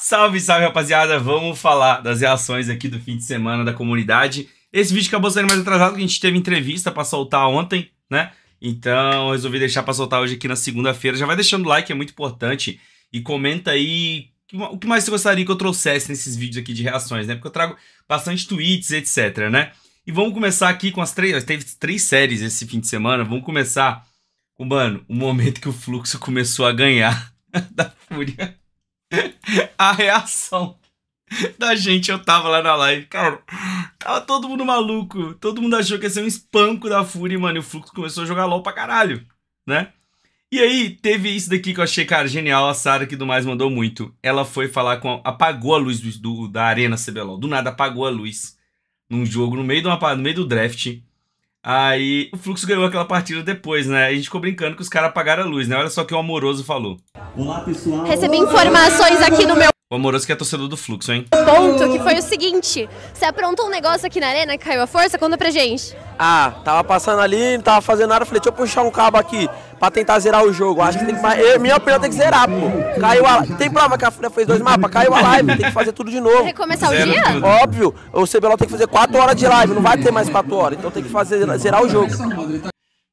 Salve, salve, rapaziada! Vamos falar das reações aqui do fim de semana da comunidade. Esse vídeo acabou saindo mais atrasado, que a gente teve entrevista para soltar ontem, né? Então, resolvi deixar para soltar hoje aqui na segunda-feira. Já vai deixando o like, é muito importante. E comenta aí o que mais você gostaria que eu trouxesse nesses vídeos aqui de reações, né? Porque eu trago bastante tweets, etc, né? E vamos começar aqui com as três... Teve três séries esse fim de semana. Vamos começar com, mano, o momento que o Fluxo começou a ganhar da Fúria. a reação da gente. Eu tava lá na live, cara. Tava todo mundo maluco. Todo mundo achou que ia ser um espanco da Fúria, mano. E o Fluxo começou a jogar LOL pra caralho, né? E aí, teve isso daqui que eu achei, cara, genial. A Sara que do Mais mandou muito. Ela foi falar com. A, apagou a luz do, do, da Arena CBLOL. Do nada apagou a luz. Num jogo, no meio, de uma, no meio do draft. Aí o Fluxo ganhou aquela partida depois, né? A gente ficou brincando que os caras apagaram a luz, né? Olha só o que o Amoroso falou. Olá, pessoal. Recebi informações aqui no meu o Amoroso que é torcedor do Fluxo, hein? Ponto, que foi o seguinte. Você aprontou um negócio aqui na arena que caiu a força? Conta pra gente. Ah, tava passando ali, não tava fazendo nada. Falei, deixa eu puxar um cabo aqui pra tentar zerar o jogo. Acho que tem que... minha opinião tem que zerar, pô. Caiu a... Tem prova que a Fúria fez dois mapas? Caiu a live, tem que fazer tudo de novo. Recomeçar o Zero dia? tudo. Óbvio. O CBLOL tem que fazer quatro horas de live. Não vai ter mais quatro horas. Então tem que fazer zerar o jogo.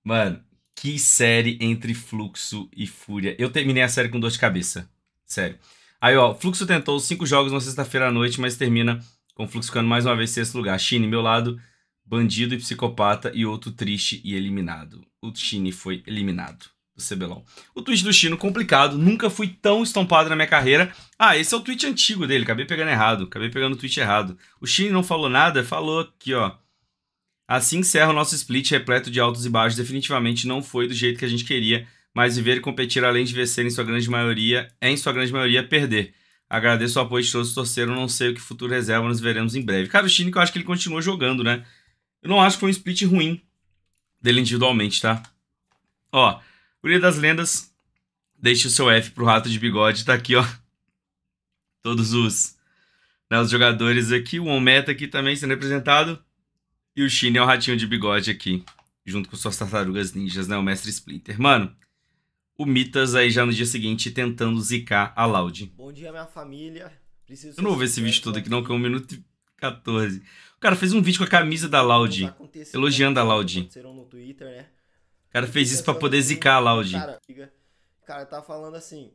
Mano, que série entre Fluxo e Fúria. Eu terminei a série com dor de cabeça. Sério. Aí, ó, Fluxo tentou cinco jogos na sexta-feira à noite, mas termina com o Fluxo ficando mais uma vez sexto lugar. Chine, meu lado, bandido e psicopata, e outro triste e eliminado. O Chine foi eliminado do CBLOL. O tweet do Chino, complicado, nunca fui tão estampado na minha carreira. Ah, esse é o tweet antigo dele, acabei pegando errado, acabei pegando o tweet errado. O Chino não falou nada, falou aqui, ó. Assim encerra o nosso split repleto de altos e baixos. Definitivamente não foi do jeito que a gente queria, mas viver e competir além de vencer em sua grande maioria é em sua grande maioria é perder. Agradeço o apoio de todos que torceram, não sei o que futuro reserva, nos veremos em breve. Cara, o Chinico, eu acho que ele continua jogando, né? Eu não acho que foi um split ruim dele individualmente, tá? Ó, Guria das Lendas, deixe o seu F pro Rato de Bigode, tá aqui, ó. Todos os, né, os jogadores aqui, o Ometa aqui também sendo representado. E o Shine é o Ratinho de Bigode aqui, junto com suas tartarugas ninjas, né? O Mestre Splinter. Mano, o Mitas aí já no dia seguinte tentando zicar a Loud. Bom dia, minha família. Preciso Eu não vou ver esse vídeo todo aqui, não, que é um minuto e 14. O cara fez um vídeo com a camisa da Loud, tá elogiando a Loud. no Twitter, né? O cara fez isso para poder zicar a Loud. Cara, cara, tá falando assim: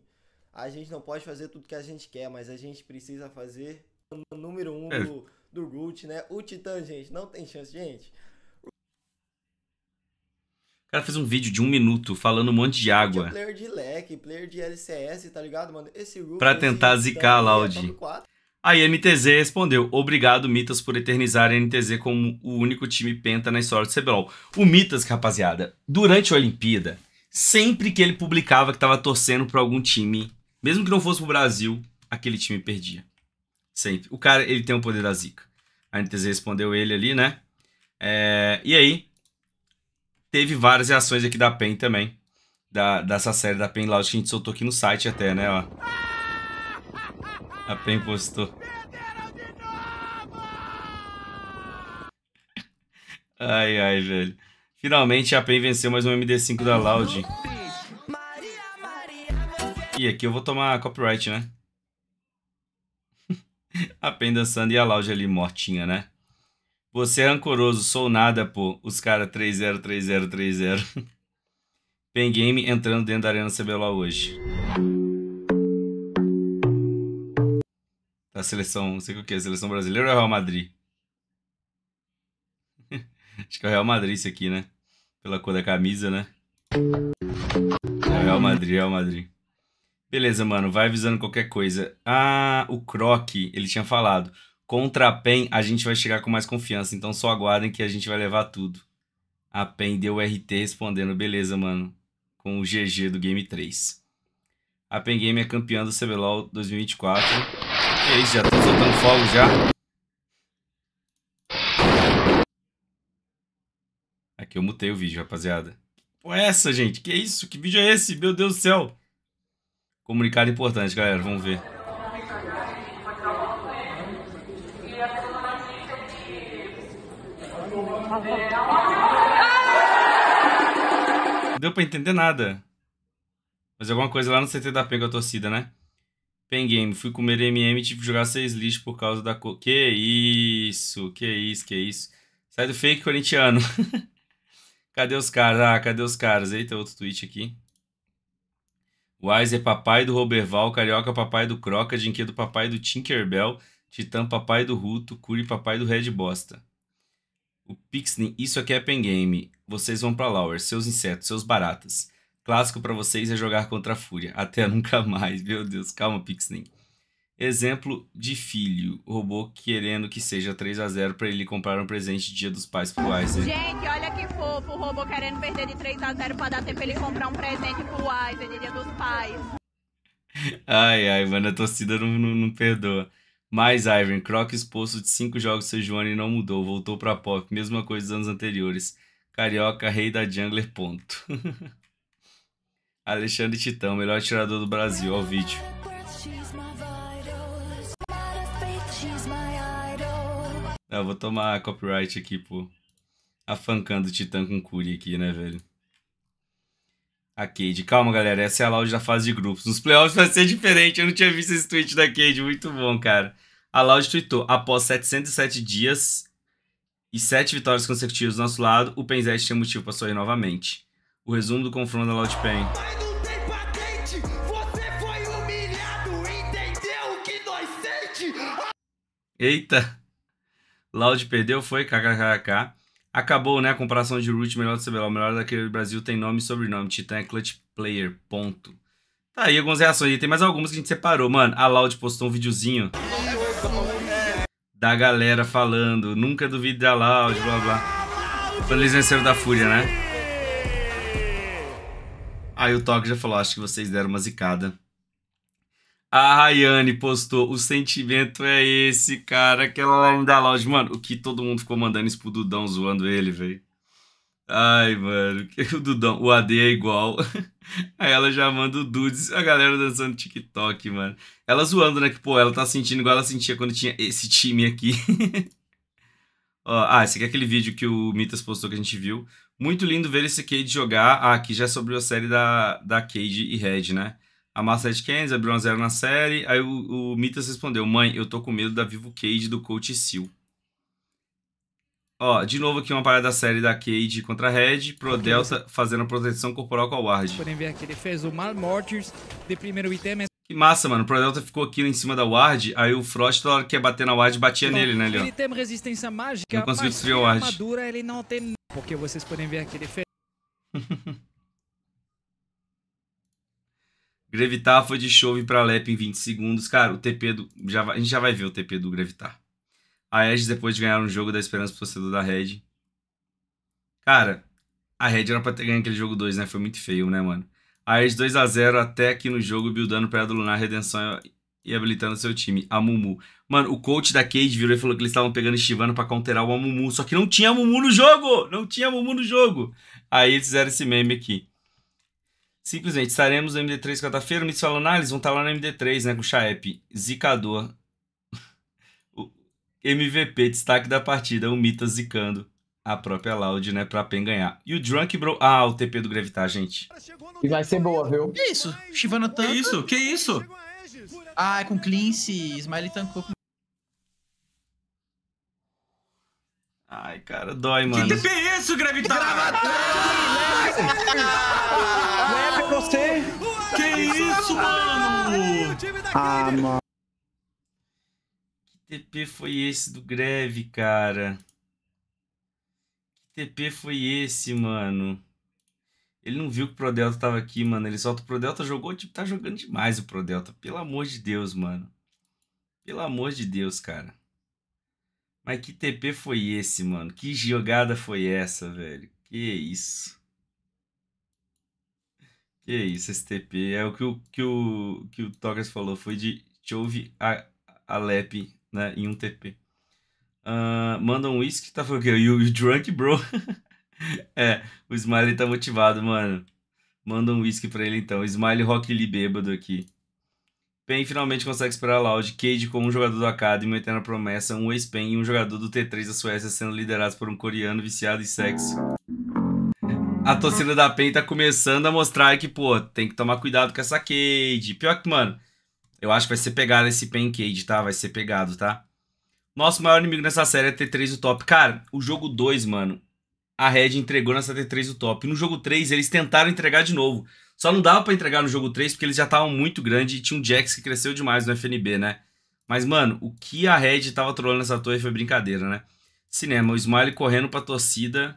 a gente não pode fazer tudo que a gente quer, mas a gente precisa fazer o número um é. do, do né? O Titã, gente, não tem chance, gente. O cara fez um vídeo de um minuto falando um monte de água. É player de leque, player de LCS, tá ligado, mano? Esse Pra tentar esse... zicar a Loud. É aí NTZ respondeu: Obrigado, Mitas, por eternizar a NTZ como o único time penta na história do CBLOL. O Mitas, rapaziada, durante a Olimpíada, sempre que ele publicava que tava torcendo pra algum time, mesmo que não fosse pro Brasil, aquele time perdia. Sempre. O cara, ele tem o poder da zica. A NTZ respondeu ele ali, né? É... E aí, Teve várias reações aqui da PEN também. Da, dessa série da PEN Loud que a gente soltou aqui no site até, né? Ó. A PEN postou. Ai, ai, velho. Finalmente a PEN venceu mais um MD5 da Loud. E aqui eu vou tomar copyright, né? a PEN dançando e a Loud ali mortinha, né? Você é ancoroso, sou nada, pô. Os caras 3-0, 3-0, 3-0. Pen Game entrando dentro da Arena CBLO hoje. A seleção, não sei o que é, seleção brasileira ou é Real Madrid? Acho que é o Real Madrid isso aqui, né? Pela cor da camisa, né? É Real Madrid, Real Madrid. Beleza, mano, vai avisando qualquer coisa. Ah, o Croc, ele tinha falado. Contra a PEN, a gente vai chegar com mais confiança. Então só aguardem que a gente vai levar tudo. A PEN deu o RT respondendo, beleza, mano. Com o GG do Game 3. A PEN Game é campeã do CBLOL 2024. Que isso, já estão soltando fogo já. Aqui eu mutei o vídeo, rapaziada. Pô, é essa, gente? Que isso? Que vídeo é esse? Meu Deus do céu! Comunicado importante, galera. Vamos ver. deu pra entender nada. Mas alguma coisa lá no CT da a torcida, né? Pen Game, fui comer MM e tive que jogar seis lixos por causa da Que isso, que isso, que isso. Sai do fake corintiano. cadê os caras? Ah, cadê os caras? Eita, outro tweet aqui. Wiser, é papai do Roberval, Carioca, papai do Croca, Dinquedo, papai do Tinkerbell, Titã, papai do Ruto, Curi, papai do Red Bosta. O Pixlin, isso aqui é Pen Game. Vocês vão para Lower, seus insetos, seus baratas. Clássico para vocês é jogar contra a Fúria. Até nunca mais. Meu Deus, calma, Pixlin. Exemplo de filho. robô querendo que seja 3 a 0 para ele comprar um presente dia dos pais pro Weiser. Gente, olha que fofo. O robô querendo perder de 3 a 0 para dar tempo ele comprar um presente pro Weiser dia dos pais. Ai, ai, mano, a torcida não, não, não perdoa. mais Ivan, Croc exposto de 5 jogos joane não mudou, voltou pra pop, mesma coisa dos anos anteriores. Carioca, rei da jungler, ponto. Alexandre Titão, melhor atirador do Brasil, ao vídeo. Eu vou tomar copyright aqui, pô. Afancando Titã com Curi aqui, né, velho? A Cade. Calma, galera. Essa é a loud da fase de grupos. Nos playoffs vai ser diferente. Eu não tinha visto esse tweet da Cade. Muito bom, cara. A loud tweetou. Após 707 dias, e sete vitórias consecutivas do nosso lado, o Penzete tinha motivo para sorrir novamente. O resumo do confronto da Loud Pen. Eita! Loud perdeu, foi kkkk. Acabou, né? A comparação de root melhor do CBLOL. O melhor daquele do Brasil tem nome e sobrenome. Titã é clutch player, ponto. Tá aí algumas reações. E tem mais algumas que a gente separou. Mano, a Loud postou um videozinho da galera falando, nunca duvide da Loud, blá blá. Quando eles venceram da Fúria, né? Aí o Toque já falou, acho que vocês deram uma zicada. A Rayane postou, o sentimento é esse, cara, aquela não da Loud. Mano, o que todo mundo ficou mandando isso pro Dudão, zoando ele, velho. Ai, mano, que o Dudão, o AD é igual. Aí ela já manda o Dudes, a galera dançando TikTok, mano. Ela zoando, né? Que, pô, ela tá sentindo igual ela sentia quando tinha esse time aqui. Ó, ah, esse aqui é aquele vídeo que o Mitas postou que a gente viu. Muito lindo ver esse Cade jogar. Ah, aqui já é sobre a série da, da Cade e Red, né? A Massa de Kenz abriu um 0 na série. Aí o, o Mitas respondeu: Mãe, eu tô com medo da Vivo Cade do Coach Seal. Ó, de novo aqui uma parada da série da Cade contra a Red, Pro okay. Delta fazendo proteção corporal com a Ward. Podem ver aqui, ele fez o Mal Mortars de primeiro item. Que massa, mano. O Pro Delta ficou aqui em cima da Ward, aí o Frost, toda hora que ia bater na Ward, batia nele, né, Leon? Ele tem resistência mágica, não conseguiu destruir a é Ward. armadura ele não tem... Porque vocês podem ver aqui, ele fez... Gravitar foi de chove pra Lep em 20 segundos. Cara, o TP do... Já A gente já vai ver o TP do Gravitar. A Edge, depois de ganhar um jogo, dá esperança pro torcedor da Red. Cara, a Red era pra ter ganho aquele jogo 2, né? Foi muito feio, né, mano? A Edge 2x0 até aqui no jogo, buildando do Lunar, Redenção e habilitando seu time. A Mumu. Mano, o coach da Cade virou e falou que eles estavam pegando Estivano pra counterar o Amumu. Só que não tinha Amumu no jogo! Não tinha Amumu no jogo! Aí eles fizeram esse meme aqui. Simplesmente, estaremos no MD3 quarta-feira. Me falando, ah, eles vão estar tá lá no MD3, né? Com o Chaep. Zicador. MVP, destaque da partida, o Mita zicando a própria Loud, né, pra PEN ganhar. E o Drunk Bro... Ah, o TP do Gravitar, gente. E vai ser boa, viu? Que isso? Shivana tanca? Que isso? Que isso? Ah, é com Cleanse, Smiley tancou Ai, cara, dói, mano. Que TP é isso, Gravitar? Gravatar! Leve você! Que isso, mano? Ah, mano. TP foi esse do greve, cara? Que TP foi esse, mano? Ele não viu que o Prodelta tava aqui, mano. Ele solta o Prodelta, jogou, tipo, tá jogando demais o Prodelta. Pelo amor de Deus, mano. Pelo amor de Deus, cara. Mas que TP foi esse, mano? Que jogada foi essa, velho? Que isso? Que isso, esse TP. É o que o, que o, que o Togas falou. Foi de Chove Alep né, em um TP. Uh, manda um whisky, tá falando o quê? o drunk, bro? é, o Smiley tá motivado, mano. Manda um whisky pra ele então. Smiley Rock Lee bêbado aqui. Pen finalmente consegue esperar a Loud, Cade com um jogador do Academy, uma eterna promessa, um ex-Pen e um jogador do T3 da Suécia sendo liderados por um coreano viciado em sexo. A torcida da PEN tá começando a mostrar que, pô, tem que tomar cuidado com essa Cade. Pior que, mano, eu acho que vai ser pegado esse pancake, tá? Vai ser pegado, tá? Nosso maior inimigo nessa série é T3 o top. Cara, o jogo 2, mano, a Red entregou nessa T3 o top. No jogo 3, eles tentaram entregar de novo. Só não dava para entregar no jogo 3 porque eles já estavam muito grandes e tinha um Jax que cresceu demais no FNB, né? Mas, mano, o que a Red tava trolando nessa torre foi brincadeira, né? Cinema, o Smile correndo pra torcida.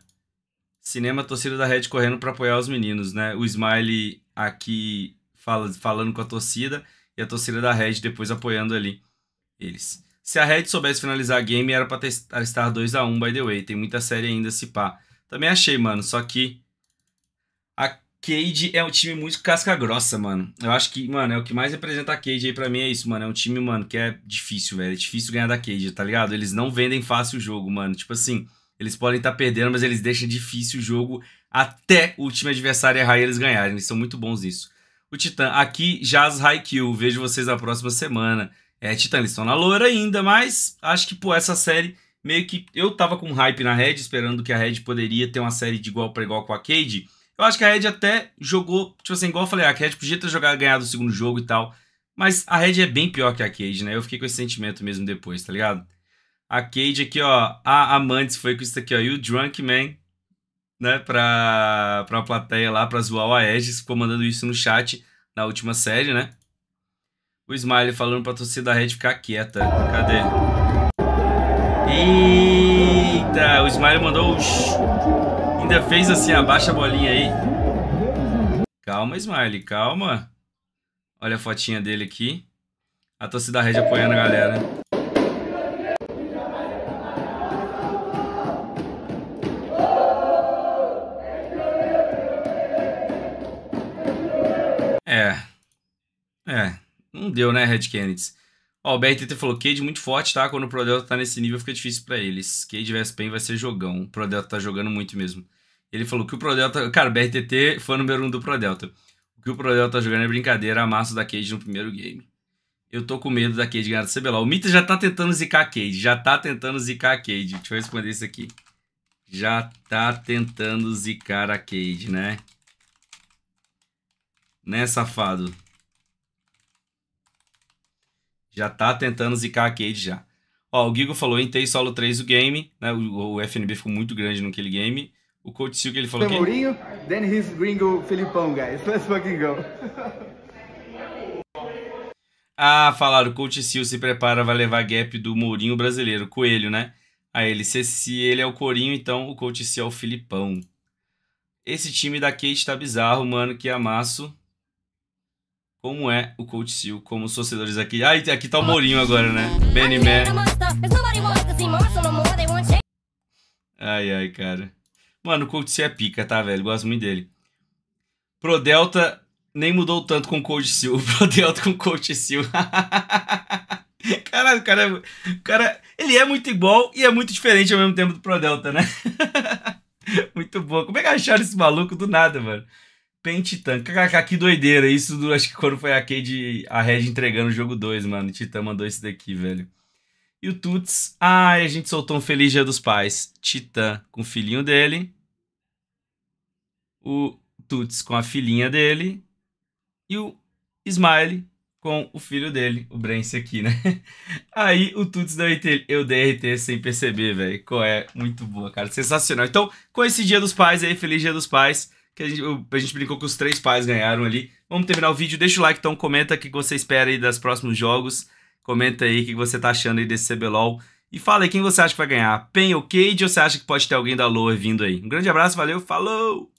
Cinema, a torcida da Red correndo para apoiar os meninos, né? O Smile aqui fala, falando com a torcida e a torcida da Red depois apoiando ali eles. Se a Red soubesse finalizar a game, era pra estar 2x1, by the way. Tem muita série ainda se pá. Também achei, mano, só que a Cade é um time muito casca grossa, mano. Eu acho que, mano, é o que mais representa a Cade aí pra mim é isso, mano. É um time, mano, que é difícil, velho. É difícil ganhar da Cade, tá ligado? Eles não vendem fácil o jogo, mano. Tipo assim, eles podem estar tá perdendo, mas eles deixam difícil o jogo até o time adversário errar e eles ganharem. Eles são muito bons nisso o Titã. Aqui, Jazz Haikyuu. Vejo vocês na próxima semana. É, Titã, eles estão na loura ainda, mas acho que, pô, essa série meio que... Eu tava com hype na Red, esperando que a Red poderia ter uma série de igual para igual com a Cade. Eu acho que a Red até jogou, tipo assim, igual eu falei, a Red podia ter jogado, ganhado o segundo jogo e tal. Mas a Red é bem pior que a Cade, né? Eu fiquei com esse sentimento mesmo depois, tá ligado? A Cade aqui, ó. A Amantes foi com isso aqui, ó. E o Drunk Man né, pra, pra plateia lá, pra zoar o Aegis, ficou mandando isso no chat na última série, né? O Smiley falando pra torcida da Red ficar quieta. Cadê? Eita! O Smiley mandou os... Ainda fez assim, abaixa a bolinha aí. Calma, Smiley, calma. Olha a fotinha dele aqui. A torcida Red apoiando a galera. É, não deu, né, Red Kennedys? Ó, o BRTT falou, Cade muito forte, tá? Quando o Prodelta tá nesse nível, fica difícil para eles. Cade vs Pain vai ser jogão. O Prodelta tá jogando muito mesmo. Ele falou que o Prodelta... Tá, cara, o BRTT foi o número um do Prodelta. Tá? O que o Prodelta tá jogando é brincadeira, amasso da Cade no primeiro game. Eu tô com medo da Cade ganhar do CBLOL. O Mita já tá tentando zicar a Cade. Já tá tentando zicar a Cade. Deixa eu responder isso aqui. Já tá tentando zicar a Cade, né? Né, safado? Já tá tentando zicar a Cade já. Ó, o Gigo falou, entei solo 3 o game, né? O, o FNB ficou muito grande naquele game. O Coach Silk, ele falou Tamourinho, que... then his gringo Filipão, guys. Let's fucking go. ah, falaram, Coach Silk se prepara, vai levar gap do Mourinho brasileiro, Coelho, né? Aí ele, se, se ele é o Corinho, então o Coach Silk é o Filipão. Esse time da Kate tá bizarro, mano, que amasso. Como é o Coach Seal, como os torcedores aqui. Ah, e aqui tá o Mourinho agora, né? Benimé. Ai, ai, cara. Mano, o Coach Seal é pica, tá, velho? Gosto muito dele. Pro Delta nem mudou tanto com o Coach Seal. Pro Delta com o Coach Seal. Caralho, o cara, é- o cara. Ele é muito igual e é muito diferente ao mesmo tempo do Pro Delta, né? muito bom. Como é que acharam esse maluco do nada, mano? Pen Titã. que doideira. Isso do, acho que quando foi a Cade, a Red entregando o jogo 2, mano. O Titã mandou isso daqui, velho. E o Tuts. Ai, a gente soltou um Feliz Dia dos Pais. Titã com o filhinho dele. O Tuts com a filhinha dele. E o Smile com o filho dele, o Brence aqui, né? Aí o Tuts deu RT, eu dei RT sem perceber, velho. Qual é? Muito boa, cara. Sensacional. Então, com esse Dia dos Pais aí, Feliz Dia dos Pais que a gente, a gente brincou que os três pais ganharam ali. Vamos terminar o vídeo. Deixa o like, então. Comenta o que você espera aí dos próximos jogos. Comenta aí o que você tá achando aí desse CBLOL. E fala aí quem você acha que vai ganhar, Pen ou Cade, ou você acha que pode ter alguém da Loa vindo aí? Um grande abraço, valeu, falou!